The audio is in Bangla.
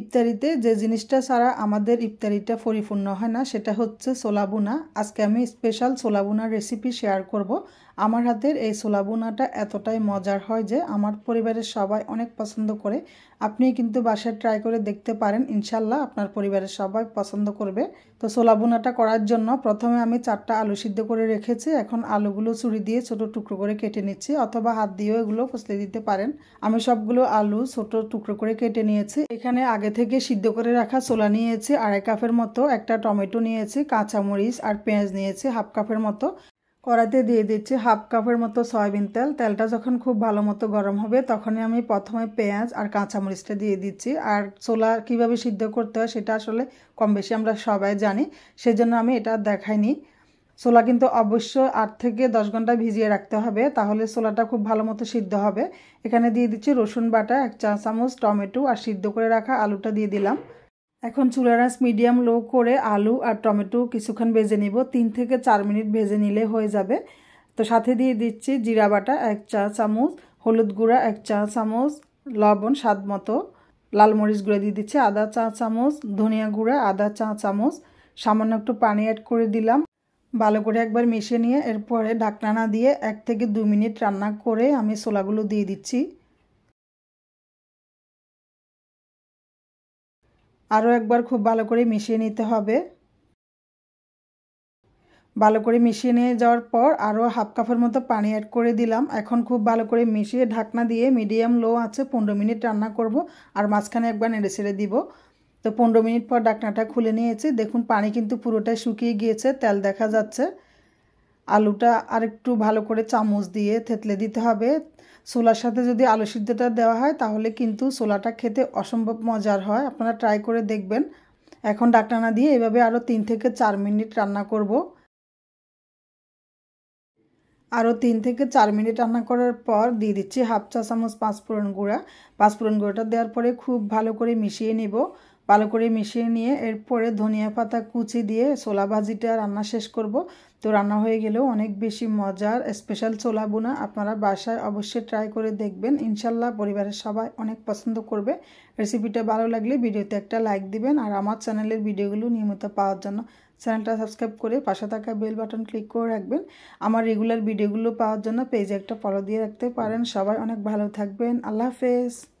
ইফতারিতে যে জিনিসটা ছাড়া আমাদের ইফতারিটা পরিপূর্ণ হয় না সেটা হচ্ছে ছোলা বোনা আজকে আমি স্পেশাল ছোলা বোনার রেসিপি শেয়ার করব আমার হাতের এই ছোলা বোনাটা এতটাই মজার হয় যে আমার পরিবারের সবাই অনেক পছন্দ করে আপনি কিন্তু বাসায় ট্রাই করে দেখতে পারেন ইনশাল্লাহ আপনার পরিবারের সবাই পছন্দ করবে তো ছোলা বোনাটা করার জন্য প্রথমে আমি চারটা আলু সিদ্ধ করে রেখেছি এখন আলুগুলো চুরি দিয়ে ছোট টুকরো করে কেটে নিচ্ছি অথবা হাত দিয়েও এগুলো ফসলে দিতে পারেন আমি সবগুলো আলু ছোট টুকরো করে কেটে নিয়েছি এখানে আগে থেকে সিদ্ধ করে রাখা ছোলা নিয়েছি আড়াই কাপের মতো একটা টমেটো নিয়েছি কাঁচামরিচ আর পেঁয়াজ নিয়েছি হাফ কাপের মতো কড়াইতে দিয়ে দিচ্ছি হাফ কাপের মতো সয়াবিন তেল তেলটা যখন খুব ভালো মতো গরম হবে তখনই আমি প্রথমে পেঁয়াজ আর কাঁচামরিচটা দিয়ে দিচ্ছি আর ছোলা কিভাবে সিদ্ধ করতে হয় সেটা আসলে কম বেশি আমরা সবাই জানি সেজন্য আমি এটা দেখাইনি ছোলা কিন্তু অবশ্য আট থেকে দশ ঘন্টা ভিজিয়ে রাখতে হবে তাহলে ছোলাটা খুব ভালো মতো সিদ্ধ হবে এখানে দিয়ে দিচ্ছি রসুন বাটা এক চা চামচ টমেটো আর সিদ্ধ করে রাখা আলুটা দিয়ে দিলাম এখন চুলার আঁচ মিডিয়াম লো করে আলু আর টমেটো কিছুক্ষণ ভেজে নিব তিন থেকে চার মিনিট ভেজে নিলে হয়ে যাবে তো সাথে দিয়ে দিচ্ছি জিরা বাটা এক চা চামচ হলুদ গুঁড়া এক চা চামচ লবণ স্বাদ মতো লাল মরিচ গুঁড়া দিয়ে দিচ্ছি আদা চা চামচ ধনিয়া গুঁড়া আদা চা চামচ সামান্য একটু পানি অ্যাড করে দিলাম ভালো করে একবার মিশিয়ে নিয়ে এরপরে ঢাকনা না দিয়ে এক থেকে দু মিনিট রান্না করে আমি ছোলাগুলো দিয়ে দিচ্ছি আরও একবার খুব ভালো করে মিশিয়ে নিতে হবে ভালো করে মিশিয়ে নিয়ে যাওয়ার পর আরও হাফ কাপের মতো পানি অ্যাড করে দিলাম এখন খুব ভালো করে মিশিয়ে ঢাকনা দিয়ে মিডিয়াম লো আছে পনেরো মিনিট রান্না করব আর মাঝখানে একবার নেড়ে ছেড়ে দিব তো পনেরো মিনিট পর ডাকনাটা খুলে নিয়েছি দেখুন পানি কিন্তু পুরোটাই শুকিয়ে গিয়েছে তেল দেখা যাচ্ছে আলুটা আর একটু ভালো করে চামচ দিয়ে থেতলে দিতে হবে সোলার সাথে যদি আলু সিদ্ধটা দেওয়া হয় তাহলে কিন্তু সোলাটা খেতে অসম্ভব মজার হয় আপনারা ট্রাই করে দেখবেন এখন ডাকটানা দিয়ে এভাবে আরও তিন থেকে চার মিনিট রান্না করব আরও তিন থেকে চার মিনিট রান্না করার পর দিয়ে দিচ্ছি হাফ চা চামচ পাঁচফোড়ন গুঁড়া পাঁচফোড়ন গুঁড়োটা দেওয়ার পরে খুব ভালো করে মিশিয়ে নেব ভালো করে মিশিয়ে নিয়ে এরপরে ধনিয়া পাতা কুচি দিয়ে ছোলা ভাজিটা রান্না শেষ করব তো রান্না হয়ে গেলেও অনেক বেশি মজার স্পেশাল ছোলা বোনা আপনারা বাসায় অবশ্যই ট্রাই করে দেখবেন ইনশাল্লাহ পরিবারের সবাই অনেক পছন্দ করবে রেসিপিটা ভালো লাগলে ভিডিওতে একটা লাইক দিবেন আর আমার চ্যানেলের ভিডিওগুলো নিয়মিত পাওয়ার জন্য চ্যানেলটা সাবস্ক্রাইব করে পাশে থাকা বেল বাটন ক্লিক করে রাখবেন আমার রেগুলার ভিডিওগুলো পাওয়ার জন্য পেজে একটা ফলো দিয়ে রাখতে পারেন সবাই অনেক ভালো থাকবেন আল্লাহ হাফেজ